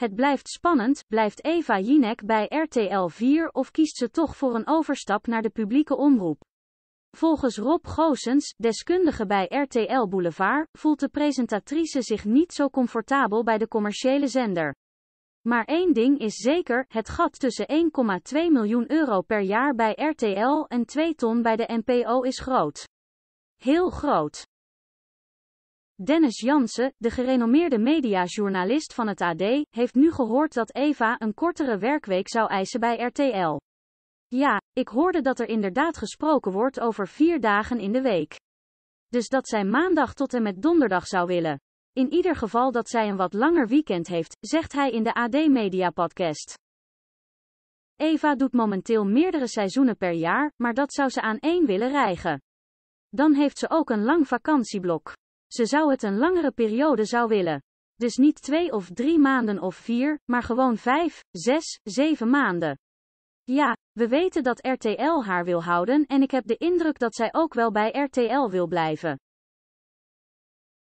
Het blijft spannend, blijft Eva Jinek bij RTL 4 of kiest ze toch voor een overstap naar de publieke omroep? Volgens Rob Goosens, deskundige bij RTL Boulevard, voelt de presentatrice zich niet zo comfortabel bij de commerciële zender. Maar één ding is zeker, het gat tussen 1,2 miljoen euro per jaar bij RTL en 2 ton bij de NPO is groot. Heel groot. Dennis Jansen, de gerenommeerde mediajournalist van het AD, heeft nu gehoord dat Eva een kortere werkweek zou eisen bij RTL. Ja, ik hoorde dat er inderdaad gesproken wordt over vier dagen in de week. Dus dat zij maandag tot en met donderdag zou willen. In ieder geval dat zij een wat langer weekend heeft, zegt hij in de AD Media Podcast. Eva doet momenteel meerdere seizoenen per jaar, maar dat zou ze aan één willen rijgen. Dan heeft ze ook een lang vakantieblok. Ze zou het een langere periode zou willen. Dus niet twee of drie maanden of vier, maar gewoon vijf, zes, zeven maanden. Ja, we weten dat RTL haar wil houden en ik heb de indruk dat zij ook wel bij RTL wil blijven.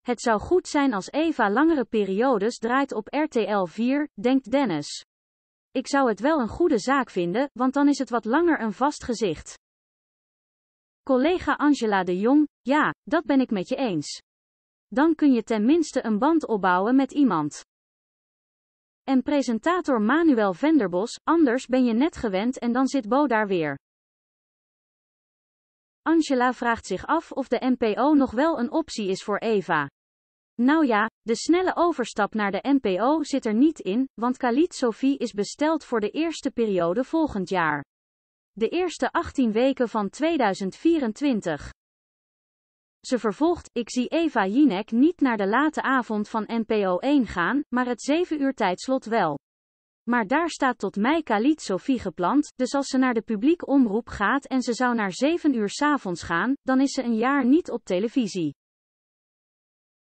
Het zou goed zijn als Eva langere periodes draait op RTL 4, denkt Dennis. Ik zou het wel een goede zaak vinden, want dan is het wat langer een vast gezicht. Collega Angela de Jong, ja, dat ben ik met je eens dan kun je tenminste een band opbouwen met iemand. En presentator Manuel Venderbos, anders ben je net gewend en dan zit Bo daar weer. Angela vraagt zich af of de NPO nog wel een optie is voor Eva. Nou ja, de snelle overstap naar de NPO zit er niet in, want Khalid Sophie is besteld voor de eerste periode volgend jaar. De eerste 18 weken van 2024. Ze vervolgt, ik zie Eva Jinek niet naar de late avond van NPO 1 gaan, maar het 7 uur tijdslot wel. Maar daar staat tot mei Khalid Sophie gepland, dus als ze naar de publiek omroep gaat en ze zou naar 7 uur s'avonds gaan, dan is ze een jaar niet op televisie.